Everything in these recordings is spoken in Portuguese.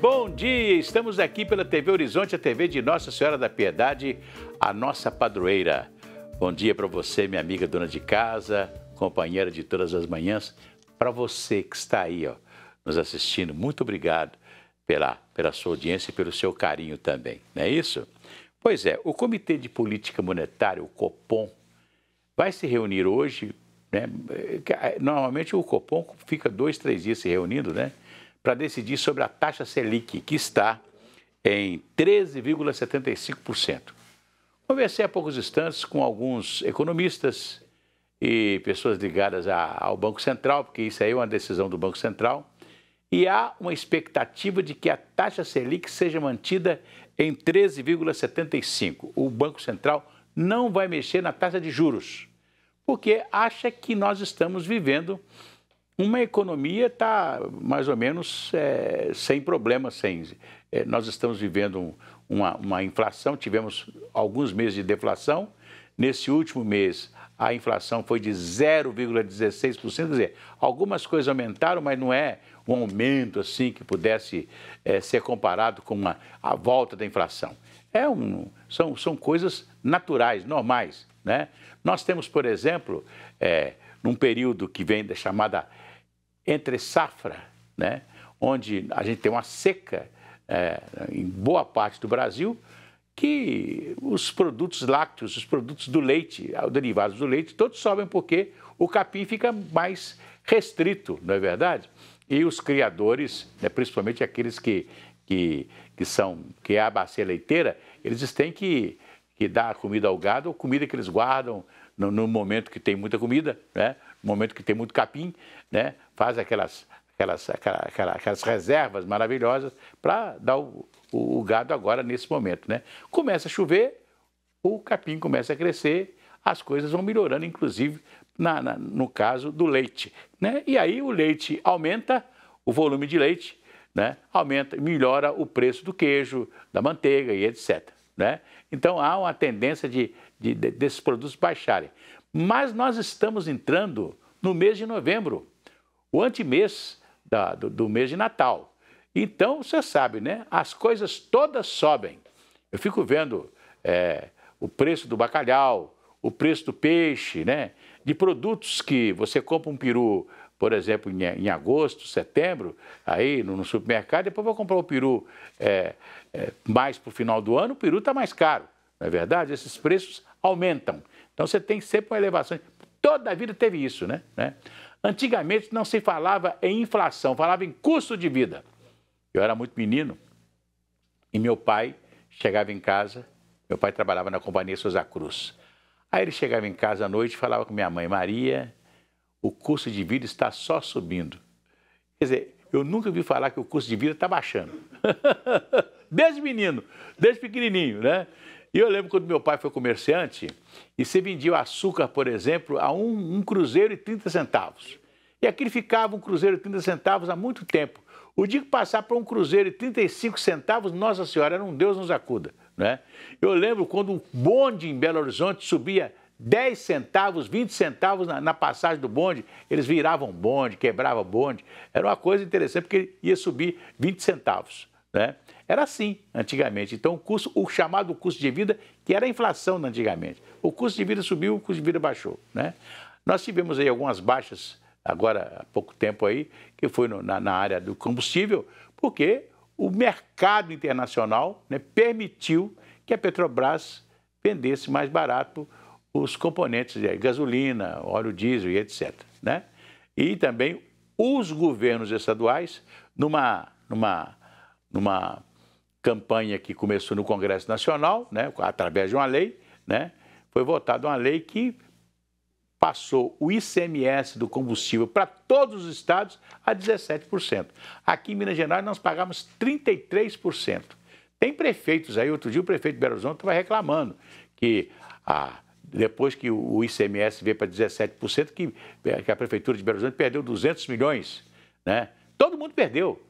bom dia! Estamos aqui pela TV Horizonte, a TV de Nossa Senhora da Piedade, a nossa padroeira. Bom dia para você, minha amiga dona de casa, companheira de todas as manhãs, para você que está aí ó, nos assistindo, muito obrigado pela, pela sua audiência e pelo seu carinho também, não é isso? Pois é, o Comitê de Política Monetária, o COPOM, vai se reunir hoje. Né? Normalmente o COPOM fica dois, três dias se reunindo, né? para decidir sobre a taxa Selic, que está em 13,75%. Conversei há poucos instantes com alguns economistas e pessoas ligadas a, ao Banco Central, porque isso aí é uma decisão do Banco Central, e há uma expectativa de que a taxa Selic seja mantida em 13,75%. O Banco Central não vai mexer na taxa de juros, porque acha que nós estamos vivendo uma economia está mais ou menos é, sem problemas. Sem, é, nós estamos vivendo uma, uma, inflação, tivemos alguns meses de deflação. Nesse último mês, a inflação foi de 0,16%. Quer dizer, algumas coisas aumentaram, mas não é um aumento assim que pudesse é, ser comparado com uma, a volta da inflação. É um, são, são coisas naturais, normais. Né? Nós temos, por exemplo, é, num período que vem da chamada entre safra, né? onde a gente tem uma seca é, em boa parte do Brasil, que os produtos lácteos, os produtos do leite, ah, derivados do leite, todos sobem porque o capim fica mais restrito, não é verdade? E os criadores, né, principalmente aqueles que, que, que são que é a bacia leiteira, eles têm que, que dar comida ao gado ou comida que eles guardam no, no momento que tem muita comida, né? momento que tem muito capim, né? Faz aquelas, aquelas, aquelas, aquelas reservas maravilhosas para dar o, o, o gado agora nesse momento, né? Começa a chover, o capim começa a crescer, as coisas vão melhorando, inclusive na, na, no caso do leite. Né? E aí o leite aumenta, o volume de leite né? aumenta, melhora o preço do queijo, da manteiga e etc. Né? Então há uma tendência de, de, de desses produtos baixarem. Mas nós estamos entrando no mês de novembro, o antemês da, do, do mês de Natal. Então, você sabe, né? As coisas todas sobem. Eu fico vendo é, o preço do bacalhau, o preço do peixe, né? De produtos que você compra um peru, por exemplo, em, em agosto, setembro, aí no, no supermercado, depois vai comprar o peru é, é, mais para o final do ano, o peru está mais caro. Não é verdade? Esses preços aumentam. Então você tem sempre uma elevação. Toda a vida teve isso, né? né? Antigamente não se falava em inflação, falava em custo de vida. Eu era muito menino e meu pai chegava em casa, meu pai trabalhava na Companhia Souza Cruz. Aí ele chegava em casa à noite e falava com minha mãe, Maria, o custo de vida está só subindo. Quer dizer, eu nunca ouvi falar que o custo de vida está baixando. desde menino, desde pequenininho, né? E eu lembro quando meu pai foi comerciante e você vendia o açúcar, por exemplo, a um, um cruzeiro e 30 centavos. E aquilo ficava um cruzeiro e 30 centavos há muito tempo. O dia que passar para um cruzeiro e 35 centavos, Nossa Senhora, era um Deus nos acuda. Né? Eu lembro quando um bonde em Belo Horizonte subia 10 centavos, 20 centavos na, na, passagem do bonde, eles viravam bonde, quebravam bonde. Era uma coisa interessante, porque ia subir 20 centavos. Né? Era assim antigamente. Então, o, custo, o chamado custo de vida, que era a inflação antigamente. O custo de vida subiu, o custo de vida baixou. Né? Nós tivemos aí algumas baixas, agora há pouco tempo aí, que foi no, na, na, área do combustível, porque o mercado internacional né, permitiu que a Petrobras vendesse mais barato os componentes de gasolina, óleo diesel e etc. Né? E também os governos estaduais, numa, numa, numa campanha que começou no Congresso Nacional, né, através de uma lei, né, foi votada uma lei que passou o ICMS do combustível para todos os estados a 17%. Aqui em Minas Gerais nós pagamos 33%. Tem prefeitos aí, outro dia o prefeito de Belo Horizonte estava reclamando que a, depois que o ICMS veio para 17%, que, que a prefeitura de Belo Horizonte perdeu 200 milhões, né? Todo mundo perdeu.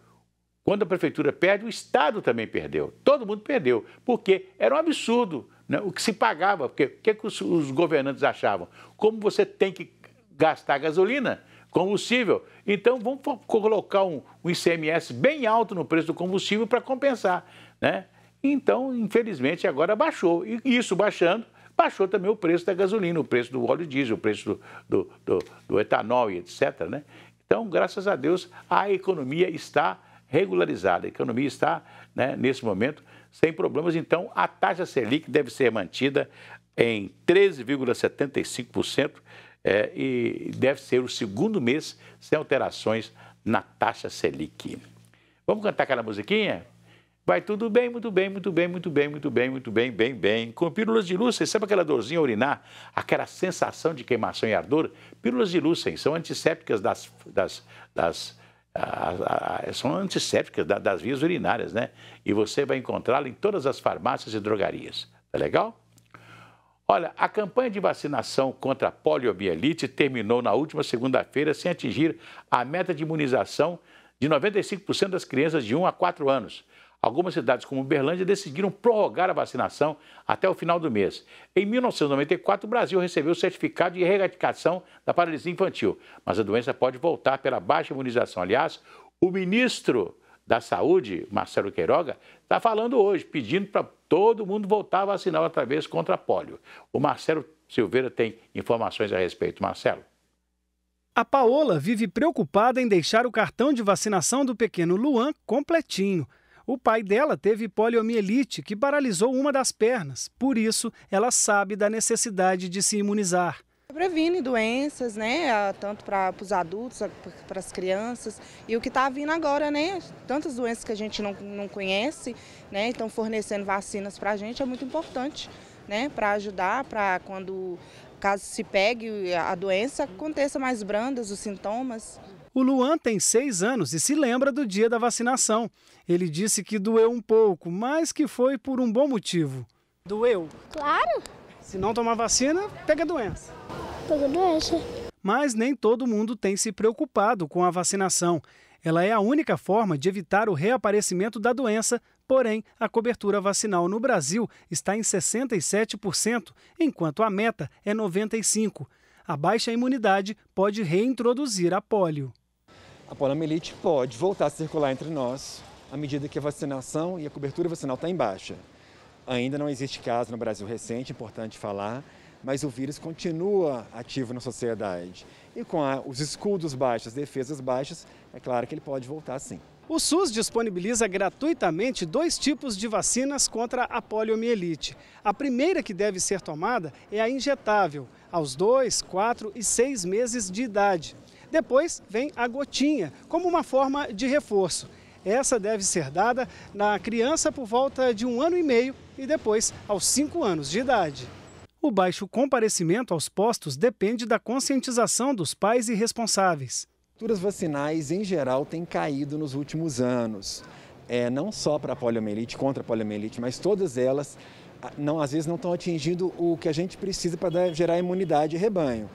Quando a prefeitura perde, o Estado também perdeu. Todo mundo perdeu, porque era um absurdo né? o que se pagava. Porque o que, que os, os, governantes achavam? Como você tem que gastar gasolina, combustível, então vamos colocar um, um ICMS bem alto no preço do combustível para compensar. Né? Então, infelizmente, agora baixou. E isso baixando, baixou também o preço da gasolina, o preço do óleo diesel, o preço do, do, do, do etanol e etc. Né? Então, graças a Deus, a economia está regularizada. A economia está, né, nesse momento, sem problemas. Então, a taxa Selic deve ser mantida em 13,75% é, e deve ser o segundo mês sem alterações na taxa Selic. Vamos cantar aquela musiquinha? Vai tudo bem, muito bem, muito bem, muito bem, muito bem, muito bem, bem, bem. Com pílulas de lúcen, sabe aquela dorzinha urinar? Aquela sensação de queimação e ardor? Pílulas de lúcen são antissépticas das, das, das são antissépticas das vias urinárias, né? E você vai encontrá-la em todas as farmácias e drogarias. Tá legal? Olha, a campanha de vacinação contra a poliomielite terminou na última segunda-feira sem atingir a meta de imunização de 95% das crianças de 1 a 4 anos, algumas cidades como Uberlândia decidiram prorrogar a vacinação até o final do mês. Em 1994, o Brasil recebeu o certificado de erradicação da paralisia infantil, mas a doença pode voltar pela baixa imunização. Aliás, o ministro da Saúde, Marcelo Queiroga, está falando hoje, pedindo para todo mundo voltar a vacinar outra vez contra a polio. O Marcelo Silveira tem informações a respeito. Marcelo. A Paola vive preocupada em deixar o cartão de vacinação do pequeno Luan completinho. O pai dela teve poliomielite, que paralisou uma das pernas. Por isso, ela sabe da necessidade de se imunizar. Previne doenças, né? Tanto para os adultos, para as crianças. E o que está vindo agora, né? Tantas doenças que a gente não, não conhece, né? Estão fornecendo vacinas para a gente, é muito importante, né? Para ajudar, para quando caso se pegue a doença, aconteça mais brandas os sintomas. O Luan tem seis anos e se lembra do dia da vacinação. Ele disse que doeu um pouco, mas que foi por um bom motivo. Doeu? Claro. Se não tomar vacina, pega doença. Pega doença. Mas nem todo mundo tem se preocupado com a vacinação. Ela é a única forma de evitar o reaparecimento da doença, porém, a cobertura vacinal no Brasil está em 67%, enquanto a meta é 95%. A baixa imunidade pode reintroduzir a polio a poliomielite pode voltar a circular entre nós à medida que a vacinação e a cobertura vacinal está em baixa. Ainda não existe caso no Brasil recente, importante falar, mas o vírus continua ativo na sociedade. E com a, os escudos baixos, defesas baixas, é claro que ele pode voltar sim. O SUS disponibiliza gratuitamente dois tipos de vacinas contra a poliomielite. A primeira que deve ser tomada é a injetável, aos 2, 4 e 6 meses de idade. Depois vem a gotinha, como uma forma de reforço. Essa deve ser dada na criança por volta de um ano e meio e depois aos cinco anos de idade. O baixo comparecimento aos postos depende da conscientização dos pais e responsáveis. As vacinais, em geral, têm caído nos últimos anos. É, não só para a poliomielite, contra a poliomielite, mas todas elas, não, às vezes, não estão atingindo o que a gente precisa para gerar imunidade e rebanho.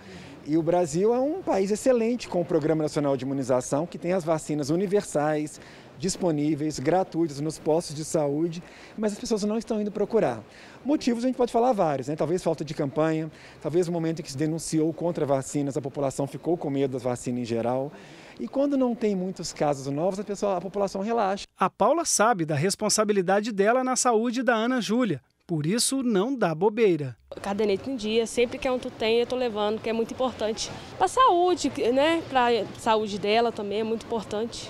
E o Brasil é um país excelente com o Programa Nacional de Imunização, que tem as vacinas universais, disponíveis, gratuitas nos postos de saúde, mas as pessoas não estão indo procurar. Motivos a gente pode falar vários, né? Talvez falta de campanha, talvez o momento em que se denunciou contra vacinas, a população ficou com medo das vacinas em geral. E quando não tem muitos casos novos, a, pessoa, a população relaxa. A Paula sabe da responsabilidade dela na saúde da Ana Júlia, por isso, não dá bobeira. Caderneta em dia, sempre que é um tu tem, eu estou levando, que é muito importante. Para a saúde, né? Para a saúde dela também é muito importante.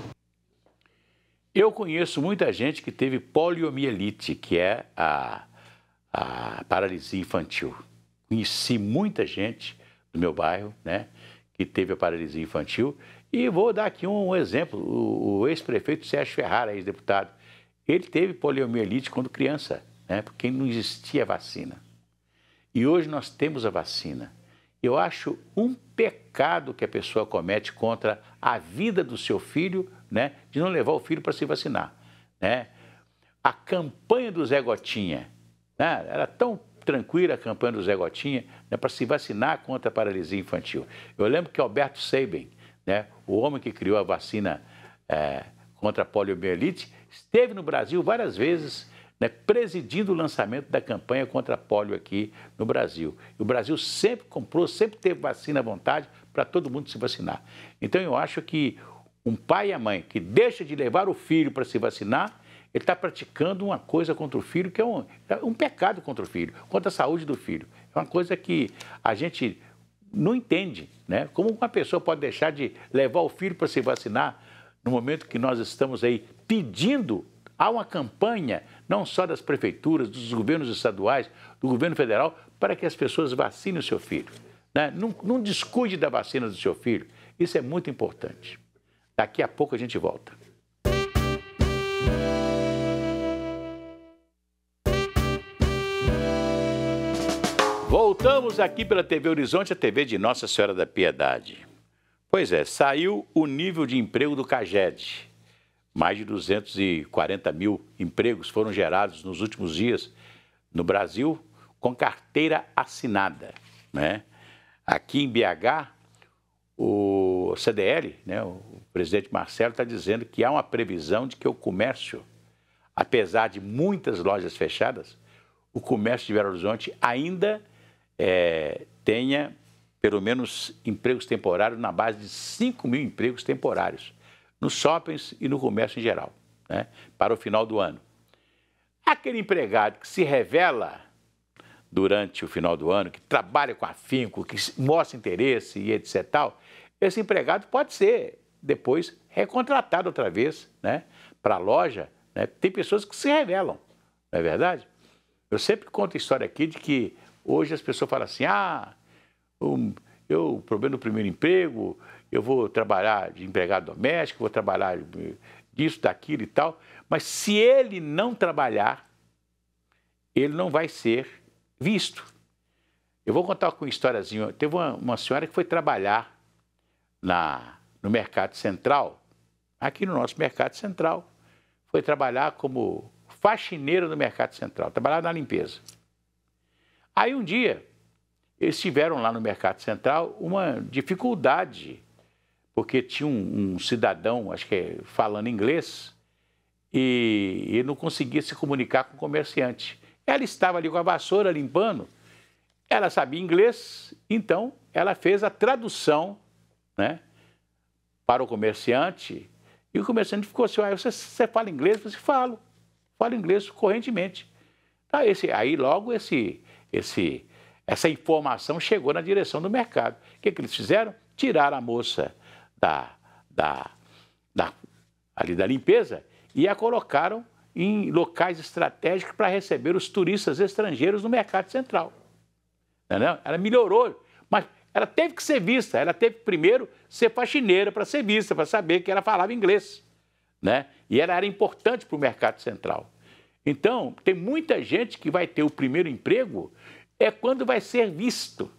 Eu conheço muita gente que teve poliomielite, que é a, a paralisia infantil. Conheci muita gente do meu bairro, né? Que teve a paralisia infantil. E vou dar aqui um exemplo. O, o ex-prefeito Sérgio Ferrara, ex-deputado, ele teve poliomielite quando criança né? porque não existia vacina. E hoje nós temos a vacina. Eu acho um pecado que a pessoa comete contra a vida do seu filho, né? de não levar o filho para se vacinar. Né? A campanha do Zé Gotinha, né? era tão tranquila a campanha do Zé Gotinha né? para se vacinar contra a paralisia infantil. Eu lembro que Alberto Sabin, né? o homem que criou a vacina é, contra a poliomielite, esteve no Brasil várias vezes né, presidindo o lançamento da campanha contra a polio aqui no Brasil. E o Brasil sempre comprou, sempre teve vacina à vontade para todo mundo se vacinar. Então eu acho que um pai e a mãe que deixa de levar o filho para se vacinar, ele está praticando uma coisa contra o filho que é um, é um pecado contra o filho, contra a saúde do filho. É uma coisa que a gente não entende, né? Como uma pessoa pode deixar de levar o filho para se vacinar no momento que nós estamos aí pedindo Há uma campanha, não só das prefeituras, dos governos estaduais, do governo federal, para que as pessoas vacinem o seu filho. Né? Não, não descuide da vacina do seu filho. Isso é muito importante. Daqui a pouco a gente volta. Voltamos aqui pela TV Horizonte, a TV de Nossa Senhora da Piedade. Pois é, saiu o nível de emprego do CAGED. Mais de 240 mil empregos foram gerados nos últimos dias no Brasil com carteira assinada. Né? Aqui em BH, o CDL, né, o presidente Marcelo, está dizendo que há uma previsão de que o comércio, apesar de muitas lojas fechadas, o comércio de Belo Horizonte ainda é, tenha pelo menos empregos temporários na base de 5 mil empregos temporários nos shoppings e no comércio em geral, né, para o final do ano. Aquele empregado que se revela durante o final do ano, que trabalha com afinco, que mostra interesse e etc. Tal, esse empregado pode ser depois recontratado outra vez né, para a loja. Né? Tem pessoas que se revelam, não é verdade? Eu sempre conto a história aqui de que hoje as pessoas falam assim: ah, eu, eu problema no primeiro emprego, eu vou trabalhar de empregado doméstico, vou trabalhar disso, daquilo e tal. Mas se ele não trabalhar, ele não vai ser visto. Eu vou contar uma historiazinha. Teve uma, uma senhora que foi trabalhar na, no Mercado Central, aqui no nosso Mercado Central. Foi trabalhar como faxineira do Mercado Central, trabalhar na limpeza. Aí um dia, eles tiveram lá no Mercado Central uma dificuldade porque tinha um, um cidadão, acho que é, falando inglês, e não conseguia se comunicar com o comerciante. Ela estava ali com a vassoura limpando, ela sabia inglês, então ela fez a tradução né, para o comerciante. E o comerciante ficou assim: ah, você, você fala inglês? Eu falei: assim, falo, falo inglês correntemente. Tá, esse, aí logo esse, esse, essa informação chegou na direção do mercado. O que, que eles fizeram? Tiraram a moça da, da, da, ali da limpeza e a colocaram em locais estratégicos para receber os turistas estrangeiros no mercado central. Ela melhorou, mas ela teve que ser vista. Ela teve que primeiro ser faxineira para ser vista, para saber que ela falava inglês. Né? E ela era importante para o mercado central. Então, tem muita gente que vai ter o primeiro emprego é quando vai ser visto,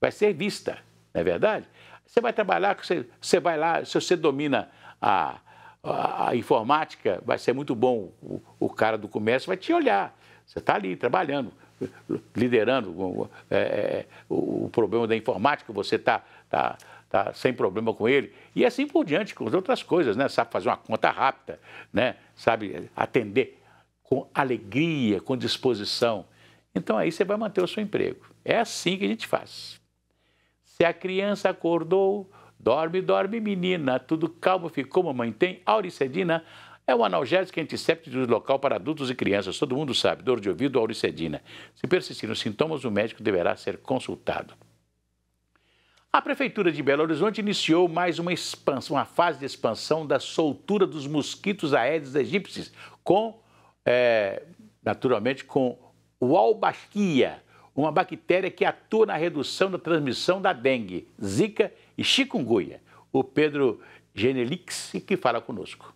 vai ser vista, não é verdade? Você vai trabalhar, você, você vai lá, se você domina a, a, a informática, vai ser muito bom. O, o, cara do comércio vai te olhar. Você está ali trabalhando, liderando é, é o, problema da informática, você está. Tá, Tá, sem problema com ele, e assim por diante, com as outras coisas, né? Sabe fazer uma conta rápida, né? Sabe atender com alegria, com disposição. Então aí você vai manter o seu emprego. É assim que a gente faz. Se a criança acordou, dorme, dorme, menina, tudo calmo ficou, mamãe tem auricedina. É um analgésico antisséptico de local para adultos e crianças, todo mundo sabe, dor de ouvido, auricedina. Se persistirem os sintomas, o médico deverá ser consultado. A Prefeitura de Belo Horizonte iniciou mais uma expansão, uma fase de expansão da soltura dos mosquitos aéreos egípcios, com, é, naturalmente, com o albaquia, uma bactéria que atua na redução da transmissão da dengue, zika e chikungunya. O Pedro Genelix que fala conosco.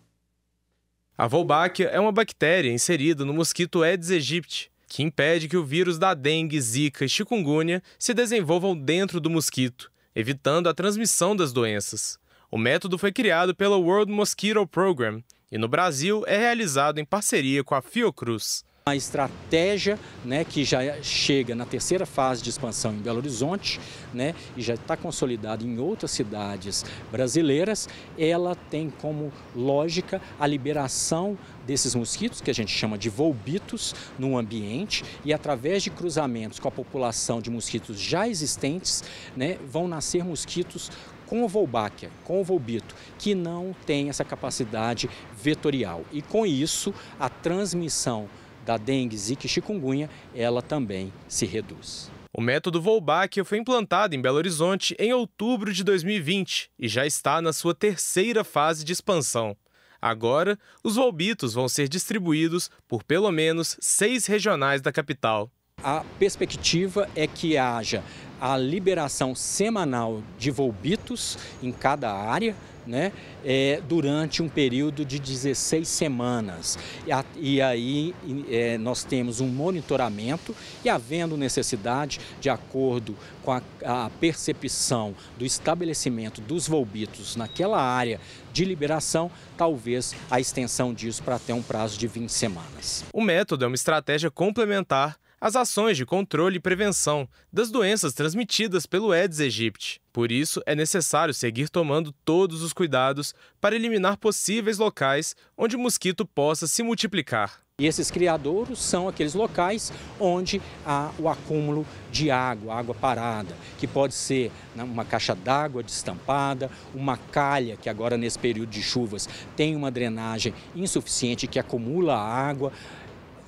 A Wolbachia é uma bactéria inserida no mosquito Aedes aegypti, que impede que o vírus da dengue, zika e chikungunya se desenvolvam dentro do mosquito, evitando a transmissão das doenças. O método foi criado pelo World Mosquito Program e no Brasil é realizado em parceria com a Fiocruz. Uma estratégia né, que já chega na terceira fase de expansão em Belo Horizonte né, e já está consolidada em outras cidades brasileiras, ela tem como lógica a liberação desses mosquitos, que a gente chama de volbitos, no ambiente e através de cruzamentos com a população de mosquitos já existentes, né, vão nascer mosquitos com o Volbáquia, com o Volbito, que não tem essa capacidade vetorial. E com isso, a transmissão da dengue, zika e chikungunya, ela também se reduz. O método Volbach foi implantado em Belo Horizonte em outubro de 2020 e já está na sua terceira fase de expansão. Agora, os volbitos vão ser distribuídos por pelo menos seis regionais da capital. A perspectiva é que haja a liberação semanal de volbitos em cada área, né, é, durante um período de 16 semanas. E, a, e aí é, nós temos um monitoramento e, havendo necessidade, de acordo com a, a percepção do estabelecimento dos volbitos naquela área de liberação, talvez a extensão disso para até um prazo de 20 semanas. O método é uma estratégia complementar as ações de controle e prevenção das doenças transmitidas pelo Aedes aegypti. Por isso, é necessário seguir tomando todos os cuidados para eliminar possíveis locais onde o mosquito possa se multiplicar. E esses criadouros são aqueles locais onde há o acúmulo de água, água parada, que pode ser né, uma caixa d'água destampada, uma calha, que agora nesse período de chuvas tem uma drenagem insuficiente que acumula água,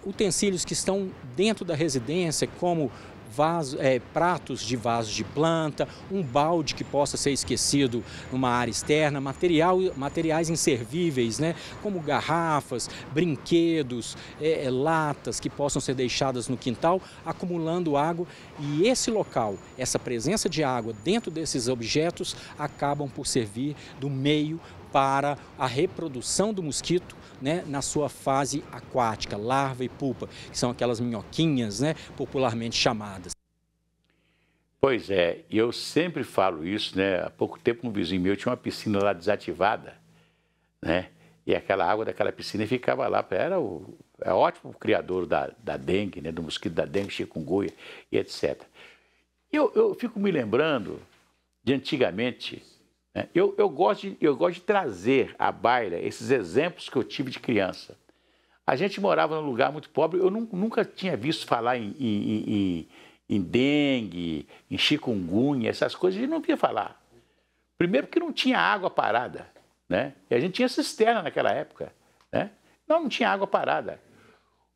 utensílios que estão dentro da residência, como Vaso, é, pratos de vasos de planta, um balde que possa ser esquecido numa área externa, material, materiais inservíveis, né, como garrafas, brinquedos, é, é, latas que possam ser deixadas no quintal, acumulando água. E esse local, essa presença de água dentro desses objetos, acabam por servir do meio para a reprodução do mosquito né, na sua fase aquática, larva e pupa, que são aquelas minhoquinhas né, popularmente chamadas. Pois é, e eu sempre falo isso, né? Há pouco tempo um vizinho meu tinha uma piscina lá desativada, né? E aquela água daquela piscina ficava lá, era o é ótimo criador da, da dengue, né? Do mosquito da dengue, chikungunya e etc. Eu, eu fico me lembrando de antigamente, é, eu, eu, gosto de, eu gosto de trazer à baila esses exemplos que eu tive de criança. A gente morava num lugar muito pobre, eu nunca tinha visto falar em, em, em, em dengue, em chikungunya, essas coisas, a gente não via falar. Primeiro porque não tinha água parada, né? E a gente tinha cisterna naquela época, né? Não, não tinha água parada.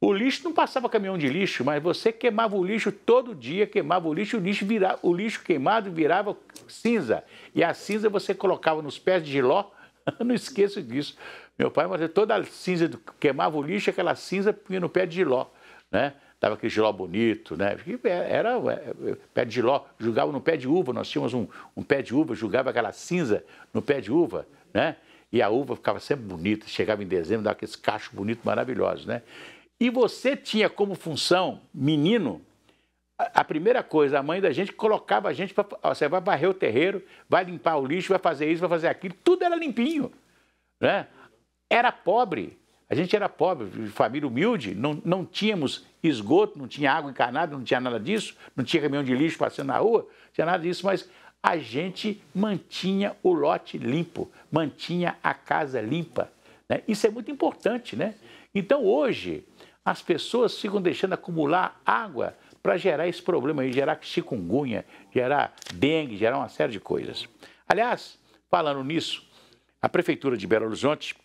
O lixo não passava caminhão de lixo, mas você queimava o lixo todo dia, queimava o lixo, o lixo, vira, o lixo queimado virava cinza. E a cinza você colocava nos pés de giló, não esqueço disso. Meu pai fazia toda a cinza, queimava o lixo, aquela cinza punha no pé de giló, né? Dava aquele giló bonito, né? Era é, pé de giló, jogava no pé de uva, nós tínhamos um, um pé de uva, jogava aquela cinza no pé de uva, né? E a uva ficava sempre bonita, chegava em dezembro, dava aqueles cachos bonitos, maravilhosos, né? E você tinha como função, menino, a primeira coisa, a mãe da gente colocava a gente para. Você vai varrer o terreiro, vai limpar o lixo, vai fazer isso, vai fazer aquilo, tudo era limpinho. Né? Era pobre, a gente era pobre, família humilde, não, não tínhamos esgoto, não tinha água encarnada, não tinha nada disso, não tinha caminhão de lixo passando na rua, não tinha nada disso, mas a gente mantinha o lote limpo, mantinha a casa limpa. Né? Isso é muito importante, né? Então hoje, as pessoas ficam deixando acumular água para gerar esse problema aí, gerar chikungunya, gerar dengue, gerar uma série de coisas. Aliás, falando nisso, a Prefeitura de Belo Horizonte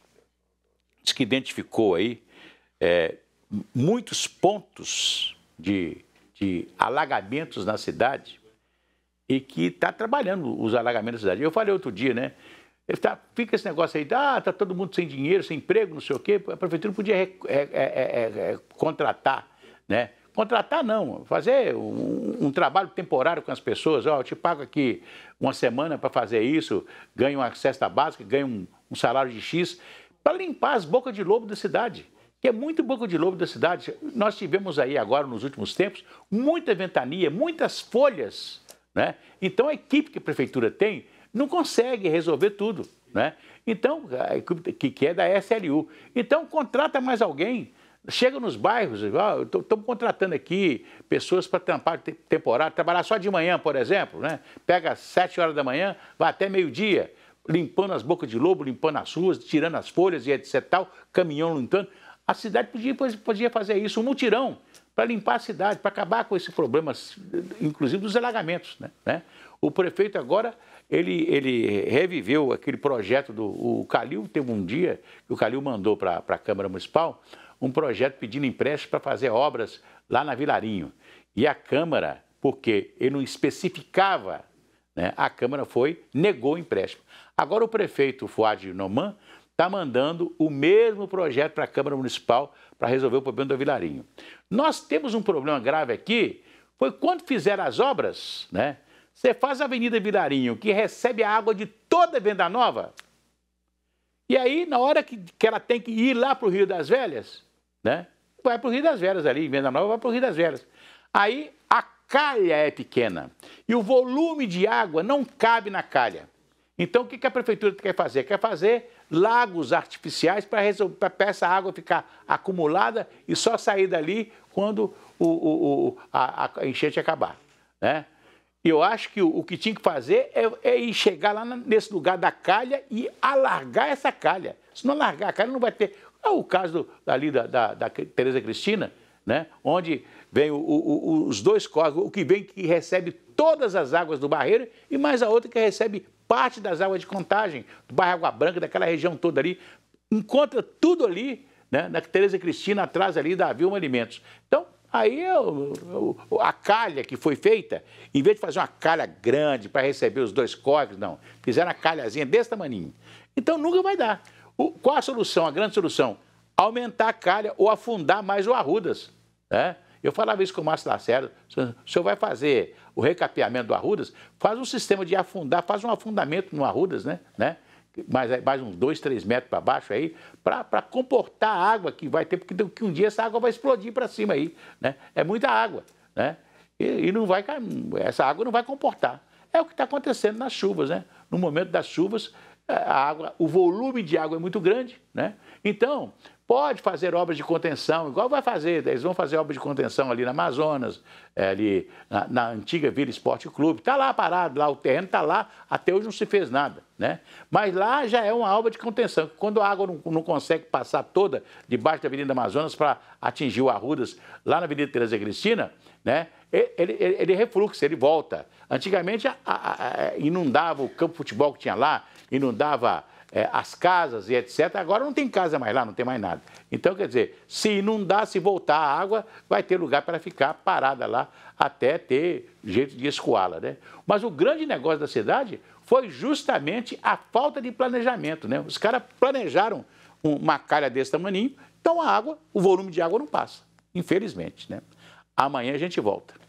diz que identificou aí é, muitos pontos de, de alagamentos na cidade e que está trabalhando os alagamentos da cidade. Eu falei outro dia, né? Ele tá, fica esse negócio aí, ah, tá todo mundo sem dinheiro, sem emprego, não sei o quê. A prefeitura podia é é, é, é, é, contratar, né? Contratar não, fazer um, um, trabalho temporário com as pessoas. Ó, eu te pago aqui uma semana para fazer isso, ganho uma cesta básica, ganho um, um salário de X, para limpar as bocas de lobo da cidade que é muito boca de lobo da cidade. Nós tivemos aí agora, nos últimos tempos, muita ventania, muitas folhas. Né? Então, a equipe que a prefeitura tem não consegue resolver tudo. Né? Então, que, que é da SLU. Então, contrata mais alguém. Chega nos bairros, estamos contratando aqui pessoas para tampar temporada, trabalhar só de manhã, por exemplo, né? Pega às 7 horas da manhã, vai até meio-dia, limpando as bocas de lobo, limpando as ruas, tirando as folhas e etc. Tal, caminhão limpando. A cidade podia, podia fazer isso, um mutirão para limpar a cidade, para acabar com esse problema, inclusive dos alagamentos. Né, né? O prefeito agora, ele, ele reviveu aquele projeto do o Calil, teve um dia que o Calil mandou para a Câmara Municipal um projeto pedindo empréstimo para fazer obras lá na Vilarinho. E a Câmara, porque ele não especificava, né? a Câmara foi, negou o empréstimo. Agora o prefeito Fuad Noman está mandando o mesmo projeto para a Câmara Municipal para resolver o problema do Vilarinho. Nós temos um problema grave aqui, foi quando fizeram as obras, né? Você faz a Avenida Vilarinho, que recebe a água de toda Venda Nova, e aí, na hora que, que ela tem que ir lá para o Rio das Velhas, né? Vai para o Rio das Velhas ali, Venda Nova vai para o Rio das Velhas. Aí a calha é pequena e o volume de água não cabe na calha. Então, o que, que a prefeitura quer fazer? Quer fazer lagos artificiais para essa água ficar acumulada e só sair dali quando o, o, o a, a, enchente acabar. Né? Eu acho que o, o que tinha que fazer é, é, ir chegar lá nesse lugar da calha e alargar essa calha. Se não alargar a calha, não vai ter. É o caso do, ali da, da, da Tereza Cristina, né? onde vem o, o, os dois córregos, o que vem que recebe todas as águas do barreiro e mais a outra que recebe parte das águas de contagem, do bairro Água Branca, daquela região toda ali. Encontra tudo ali, né? Na Tereza Cristina, atrás ali da Vilma Alimentos. Então, Aí eu, é eu, a calha que foi feita, em vez de fazer uma calha grande para receber os dois córregos, não, fizeram a calhazinha desse tamanho. Então nunca vai dar. O, qual a solução, a grande solução? Aumentar a calha ou afundar mais o Arrudas. Né? Eu falava isso com o Márcio Lacerda, o senhor vai fazer o recapeamento do Arrudas, faz um sistema de afundar, faz um afundamento no Arrudas, né? né? Mais, mais uns dois, três metros para baixo aí, para comportar a água que vai ter, porque um dia essa água vai explodir para cima aí, né? É muita água, né? E, e não vai, essa água não vai comportar. É o que está acontecendo nas chuvas, né? No momento das chuvas, é, a água, o volume de água é muito grande, né? Então, pode fazer obras de contenção, igual vai fazer, eles vão fazer obras de contenção ali na Amazonas, é, ali na, na antiga Vila Esporte Clube, está lá parado, lá o terreno está lá, até hoje não se fez nada, né? Mas lá já é uma obra de contenção, quando a água não, não consegue passar toda debaixo da Avenida Amazonas para atingir o Arrudas, lá na Avenida Teresa Cristina, né? Ele, ele, ele refluxa, ele volta. Antigamente a, a, a, inundava o campo de futebol que tinha lá, inundava é, as casas e etc. Agora não tem casa mais lá, não tem mais nada. Então, quer dizer, se inundar, se voltar a água, vai ter lugar para ficar parada lá até ter jeito de escoá-la. Né? Mas o grande negócio da cidade foi justamente a falta de planejamento. Né? Os caras planejaram uma calha desse tamanho, então a água, o volume de água não passa, infelizmente. Né? Amanhã a gente volta.